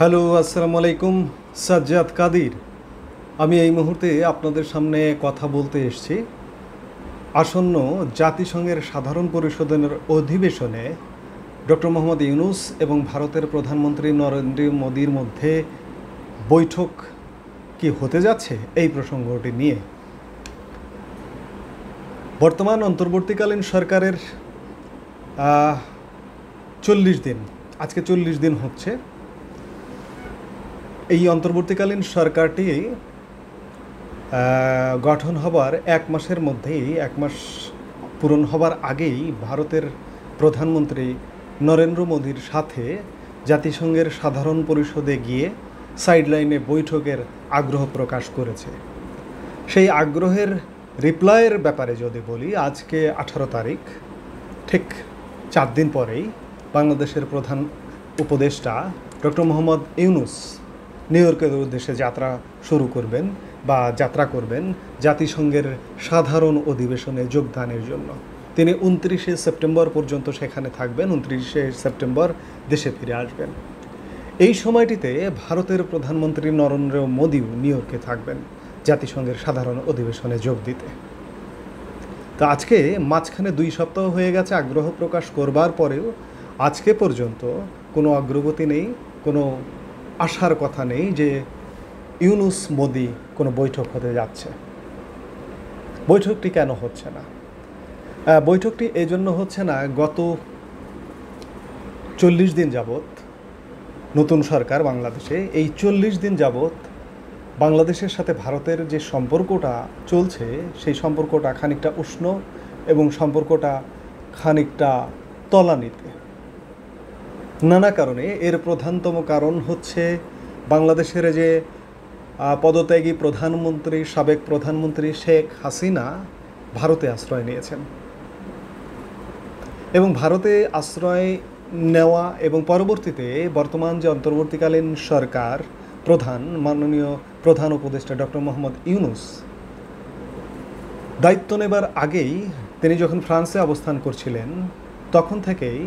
hello আসসালামু আলাইকুম সাজ্জাদ কাদির আমি এই মুহূর্তে আপনাদের সামনে কথা বলতে এসছি আসন্ন জাতিসংঘের সাধারণ পরিষদের অধিবেশনে ডক্টর মোহাম্মদ ইউনুস এবং ভারতের প্রধানমন্ত্রী নরেন্দ্র মোদীর মধ্যে বৈঠক কি হতে যাচ্ছে এই প্রসঙ্গটি নিয়ে বর্তমান অন্তর্বর্তীকালীন সরকারের চল্লিশ দিন আজকে চল্লিশ দিন হচ্ছে এই অন্তর্বর্তীকালীন সরকারটি গঠন হবার এক মাসের মধ্যেই এক মাস পূরণ হবার আগেই ভারতের প্রধানমন্ত্রী নরেন্দ্র মোদীর সাথে জাতিসংঘের সাধারণ পরিষদে গিয়ে সাইডলাইনে বৈঠকের আগ্রহ প্রকাশ করেছে সেই আগ্রহের রিপ্লাইয়ের ব্যাপারে যদি বলি আজকে আঠারো তারিখ ঠিক চার দিন পরেই বাংলাদেশের প্রধান উপদেষ্টা ডক্টর মোহাম্মদ ইউনুস নিউ ইয়র্কের উদ্দেশ্যে যাত্রা শুরু করবেন বা যাত্রা করবেন জাতিসংঘের সাধারণ অধিবেশনে যোগদানের জন্য তিনি উনত্রিশে সেপ্টেম্বর পর্যন্ত সেখানে থাকবেন উনত্রিশে সেপ্টেম্বর দেশে ফিরে আসবেন এই সময়টিতে ভারতের প্রধানমন্ত্রী নরেন্দ্র মোদীও নিউ ইয়র্কে থাকবেন জাতিসংঘের সাধারণ অধিবেশনে যোগ দিতে তো আজকে মাঝখানে দুই সপ্তাহ হয়ে গেছে আগ্রহ প্রকাশ করবার পরেও আজকে পর্যন্ত কোনো অগ্রগতি নেই কোনো আসার কথা নেই যে ইউনুস মোদি কোনো বৈঠক হতে যাচ্ছে বৈঠকটি কেন হচ্ছে না বৈঠকটি এই জন্য হচ্ছে না গত চল্লিশ দিন যাবৎ নতুন সরকার বাংলাদেশে এই চল্লিশ দিন যাবৎ বাংলাদেশের সাথে ভারতের যে সম্পর্কটা চলছে সেই সম্পর্কটা খানিকটা উষ্ণ এবং সম্পর্কটা খানিকটা তলানিতে নানা কারণে এর প্রধানতম কারণ হচ্ছে বাংলাদেশের যে পদত্যাগী প্রধানমন্ত্রী সাবেক প্রধানমন্ত্রী শেখ হাসিনা ভারতে আশ্রয় নিয়েছেন এবং ভারতে আশ্রয় নেওয়া এবং পরবর্তীতে বর্তমান যে অন্তর্বর্তীকালীন সরকার প্রধান মাননীয় প্রধান উপদেষ্টা ডক্টর মোহাম্মদ ইউনুস দায়িত্ব নেবার আগেই তিনি যখন ফ্রান্সে অবস্থান করছিলেন তখন থেকেই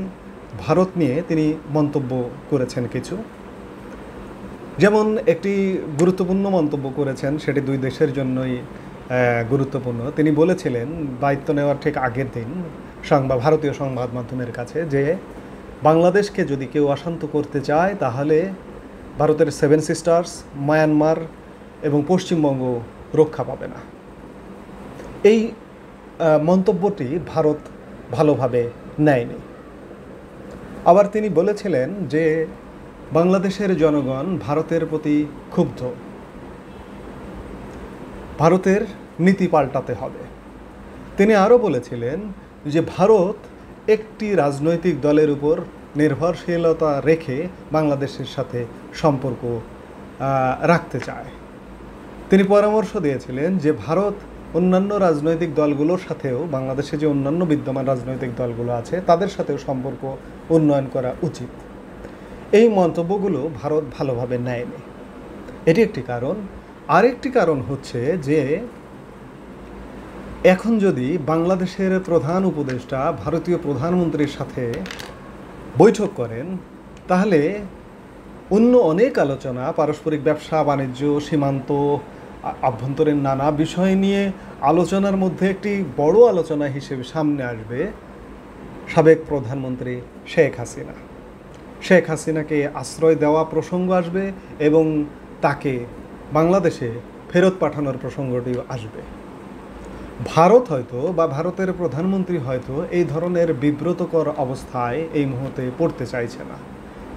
ভারত নিয়ে তিনি মন্তব্য করেছেন কিছু যেমন একটি গুরুত্বপূর্ণ মন্তব্য করেছেন সেটি দুই দেশের জন্যই গুরুত্বপূর্ণ তিনি বলেছিলেন দায়িত্ব নেওয়ার ঠিক আগের দিন সংবাদ ভারতীয় সংবাদ মাধ্যমের কাছে যে বাংলাদেশকে যদি কেউ অশান্ত করতে চায় তাহলে ভারতের সেভেন সিস্টার্স মায়ানমার এবং পশ্চিমবঙ্গ রক্ষা পাবে না এই মন্তব্যটি ভারত ভালোভাবে নেয়নি আবার তিনি বলেছিলেন যে বাংলাদেশের জনগণ ভারতের প্রতি ক্ষুব্ধ ভারতের নীতি পাল্টাতে হবে তিনি আরও বলেছিলেন যে ভারত একটি রাজনৈতিক দলের উপর নির্ভরশীলতা রেখে বাংলাদেশের সাথে সম্পর্ক রাখতে চায় তিনি পরামর্শ দিয়েছিলেন যে ভারত অন্যান্য রাজনৈতিক দলগুলোর সাথেও বাংলাদেশে যে অন্যান্য বিদ্যমান রাজনৈতিক দলগুলো আছে তাদের সাথেও সম্পর্ক উন্নয়ন করা উচিত এই মন্তব্যগুলো ভারত ভালোভাবে নেয়নি এটি একটি কারণ আরেকটি কারণ হচ্ছে যে এখন যদি বাংলাদেশের প্রধান উপদেষ্টা ভারতীয় প্রধানমন্ত্রীর সাথে বৈঠক করেন তাহলে অন্য অনেক আলোচনা পারস্পরিক ব্যবসা বাণিজ্য সীমান্ত আভ্যন্তরীণ নানা বিষয় নিয়ে আলোচনার মধ্যে একটি বড় আলোচনা হিসেবে সামনে আসবে সাবেক প্রধানমন্ত্রী শেখ হাসিনা শেখ হাসিনাকে আশ্রয় দেওয়া প্রসঙ্গ আসবে এবং তাকে বাংলাদেশে ফেরত পাঠানোর প্রসঙ্গটিও আসবে ভারত হয়তো বা ভারতের প্রধানমন্ত্রী হয়তো এই ধরনের বিব্রতকর অবস্থায় এই মুহূর্তে পড়তে চাইছে না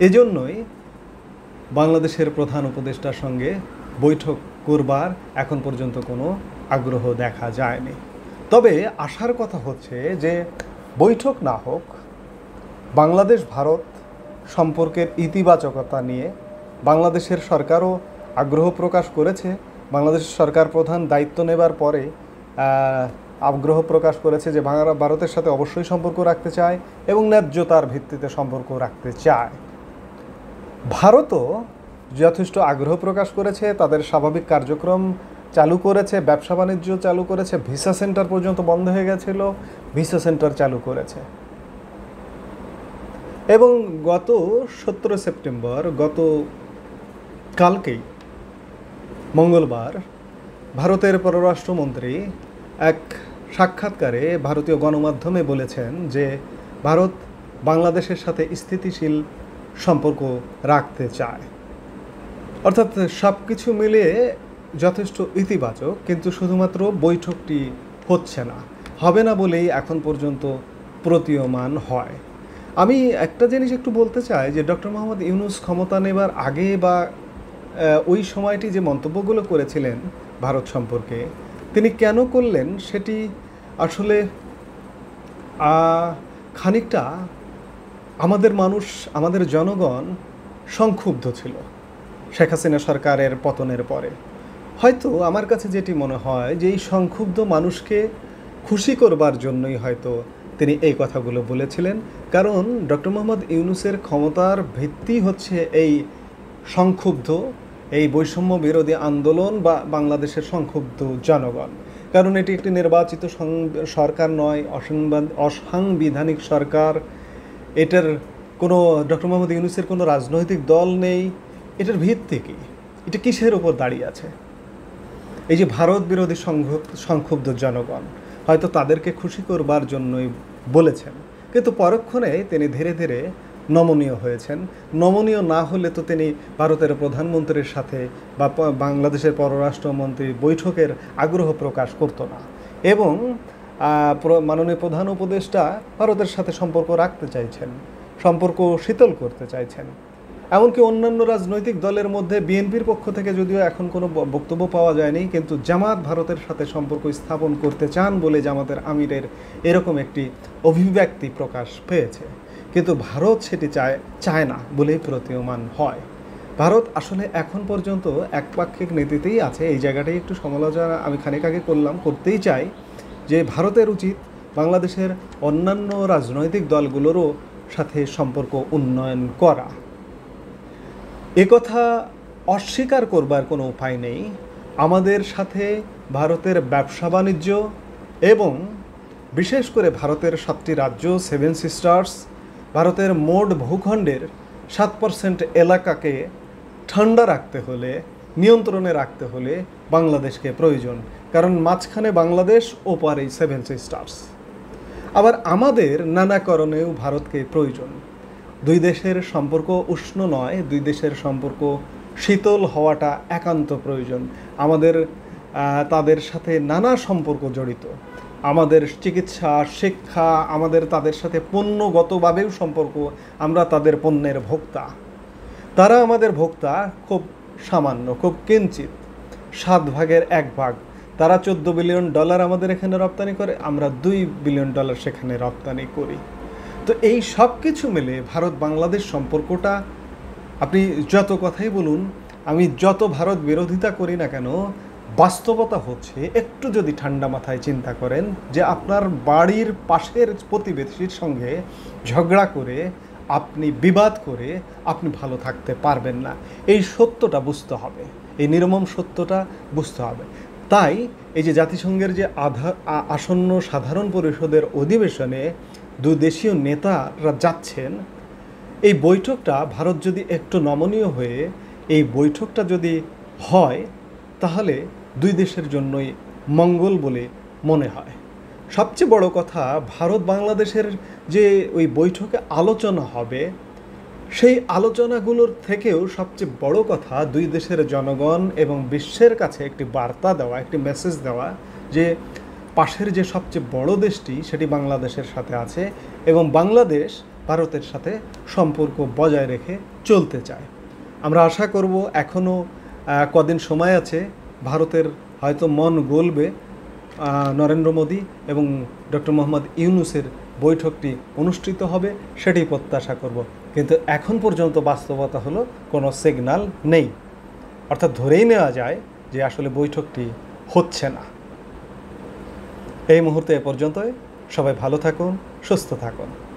এজন্যই বাংলাদেশের প্রধান উপদেষ্টার সঙ্গে বৈঠক করবার এখন পর্যন্ত কোনো আগ্রহ দেখা যায়নি তবে আশার কথা হচ্ছে যে বৈঠক না হোক বাংলাদেশ ভারত সম্পর্কের ইতিবাচকতা নিয়ে বাংলাদেশের সরকারও আগ্রহ প্রকাশ করেছে বাংলাদেশ সরকার প্রধান দায়িত্ব নেবার পরে আগ্রহ প্রকাশ করেছে যে বাংলা ভারতের সাথে অবশ্যই সম্পর্ক রাখতে চায় এবং ন্যায্যতার ভিত্তিতে সম্পর্ক রাখতে চায় ভারতও যথেষ্ট আগ্রহ প্রকাশ করেছে তাদের স্বাভাবিক কার্যক্রম চালু করেছে ব্যবসা বাণিজ্য চালু করেছে ভিসা সেন্টার পর্যন্ত বন্ধ হয়ে গেছিল ভিসা সেন্টার চালু করেছে এবং গত সতেরো সেপ্টেম্বর গত কালকেই মঙ্গলবার ভারতের পররাষ্ট্রমন্ত্রী এক সাক্ষাৎকারে ভারতীয় গণমাধ্যমে বলেছেন যে ভারত বাংলাদেশের সাথে স্থিতিশীল সম্পর্ক রাখতে চায় অর্থাৎ সব কিছু মিলিয়ে যথেষ্ট ইতিবাচক কিন্তু শুধুমাত্র বৈঠকটি হচ্ছে না হবে না বলেই এখন পর্যন্ত প্রতীয়মান হয় আমি একটা জিনিস একটু বলতে চাই যে ডক্টর মোহাম্মদ ইউনুস ক্ষমতা নেবার আগে বা ওই সময়টি যে মন্তব্যগুলো করেছিলেন ভারত সম্পর্কে তিনি কেন করলেন সেটি আসলে খানিকটা আমাদের মানুষ আমাদের জনগণ সংক্ষুব্ধ ছিল শেখ হাসিনা সরকারের পতনের পরে হয়তো আমার কাছে যেটি মনে হয় যে এই সংক্ষুব্ধ মানুষকে খুশি করবার জন্যই হয়তো তিনি এই কথাগুলো বলেছিলেন কারণ ডক্টর মোহাম্মদ ইউনুসের ক্ষমতার ভিত্তি হচ্ছে এই সংক্ষুব্ধ এই বৈষম্য বিরোধী আন্দোলন বা বাংলাদেশের সংক্ষুব্ধ জনগণ কারণ এটি একটি নির্বাচিত সরকার নয় অসাংবিধানিক সরকার এটার কোনো ডক্টর মোহাম্মদ ইউনুসের কোনো রাজনৈতিক দল নেই এটার ভিত্তি কী এটা কিসের উপর দাঁড়িয়ে আছে এই যে ভারত বিরোধী সংক্ষুব্ধ জনগণ হয়তো তাদেরকে খুশি করবার জন্যই বলেছেন কিন্তু পরক্ষণে তিনি ধীরে ধীরে নমনীয় হয়েছেন নমনীয় না হলে তো তিনি ভারতের প্রধানমন্ত্রীর সাথে বা বাংলাদেশের পররাষ্ট্রমন্ত্রী বৈঠকের আগ্রহ প্রকাশ করতো না এবং মাননীয় প্রধান উপদেষ্টা ভারতের সাথে সম্পর্ক রাখতে চাইছেন সম্পর্ক শীতল করতে চাইছেন এমনকি অন্যান্য রাজনৈতিক দলের মধ্যে বিএনপির পক্ষ থেকে যদিও এখন কোনো বক্তব্য পাওয়া যায়নি কিন্তু জামাত ভারতের সাথে সম্পর্ক স্থাপন করতে চান বলে জামাতের আমিরের এরকম একটি অভিব্যক্তি প্রকাশ পেয়েছে কিন্তু ভারত সেটি চায় চায় না বলেই প্রতীয়মান হয় ভারত আসলে এখন পর্যন্ত একপাক্ষিক নীতিতেই আছে এই জায়গাটাই একটু সমালোচনা আমি খানিক আগে করলাম করতেই চাই যে ভারতের উচিত বাংলাদেশের অন্যান্য রাজনৈতিক দলগুলোরও সাথে সম্পর্ক উন্নয়ন করা একথা অস্বীকার করবার কোনো উপায় নেই আমাদের সাথে ভারতের ব্যবসা বাণিজ্য এবং বিশেষ করে ভারতের সাতটি রাজ্য সেভেন সিস্টার্স ভারতের মোট ভূখণ্ডের সাত পার্সেন্ট এলাকাকে ঠান্ডা রাখতে হলে নিয়ন্ত্রণে রাখতে হলে বাংলাদেশকে প্রয়োজন কারণ মাঝখানে বাংলাদেশ পারে সেভেন সিস্টার্স আবার আমাদের নানাকরণেও ভারতকে প্রয়োজন দুই দেশের সম্পর্ক উষ্ণ নয় দুই দেশের সম্পর্ক শীতল হওয়াটা একান্ত প্রয়োজন আমাদের তাদের সাথে নানা সম্পর্ক জড়িত আমাদের চিকিৎসা শিক্ষা আমাদের তাদের সাথে পণ্যগতভাবেও সম্পর্ক আমরা তাদের পণ্যের ভোক্তা তারা আমাদের ভোক্তা খুব সামান্য খুব কিঞ্চিত সাত ভাগের এক ভাগ তারা চোদ্দ বিলিয়ন ডলার আমাদের এখানে রপ্তানি করে আমরা দুই বিলিয়ন ডলার সেখানে রপ্তানি করি তো এই সব কিছু মিলে ভারত বাংলাদেশ সম্পর্কটা আপনি যত কথাই বলুন আমি যত ভারত বিরোধিতা করি না কেন বাস্তবতা হচ্ছে একটু যদি ঠান্ডা মাথায় চিন্তা করেন যে আপনার বাড়ির পাশের প্রতিবেশীর সঙ্গে ঝগড়া করে আপনি বিবাদ করে আপনি ভালো থাকতে পারবেন না এই সত্যটা বুঝতে হবে এই নির্মম সত্যটা বুঝতে হবে তাই এই যে জাতিসংঘের যে আধা আসন্ন সাধারণ পরিষদের অধিবেশনে দুই দেশীয় নেতারা যাচ্ছেন এই বৈঠকটা ভারত যদি একটু নমনীয় হয়ে এই বৈঠকটা যদি হয় তাহলে দুই দেশের জন্যই মঙ্গল বলে মনে হয় সবচেয়ে বড় কথা ভারত বাংলাদেশের যে ওই বৈঠকে আলোচনা হবে সেই আলোচনাগুলোর থেকেও সবচেয়ে বড় কথা দুই দেশের জনগণ এবং বিশ্বের কাছে একটি বার্তা দেওয়া একটি মেসেজ দেওয়া যে পাশের যে সবচেয়ে বড় দেশটি সেটি বাংলাদেশের সাথে আছে এবং বাংলাদেশ ভারতের সাথে সম্পর্ক বজায় রেখে চলতে চায় আমরা আশা করব এখনও কদিন সময় আছে ভারতের হয়তো মন গলবে নরেন্দ্র মোদী এবং ডক্টর মোহাম্মদ ইউনুসের বৈঠকটি অনুষ্ঠিত হবে সেটি প্রত্যাশা করব কিন্তু এখন পর্যন্ত বাস্তবতা হলো কোনো সিগনাল নেই অর্থাৎ ধরেই নেওয়া যায় যে আসলে বৈঠকটি হচ্ছে না এই মুহূর্তে এ পর্যন্তই সবাই ভালো থাকুন সুস্থ থাকুন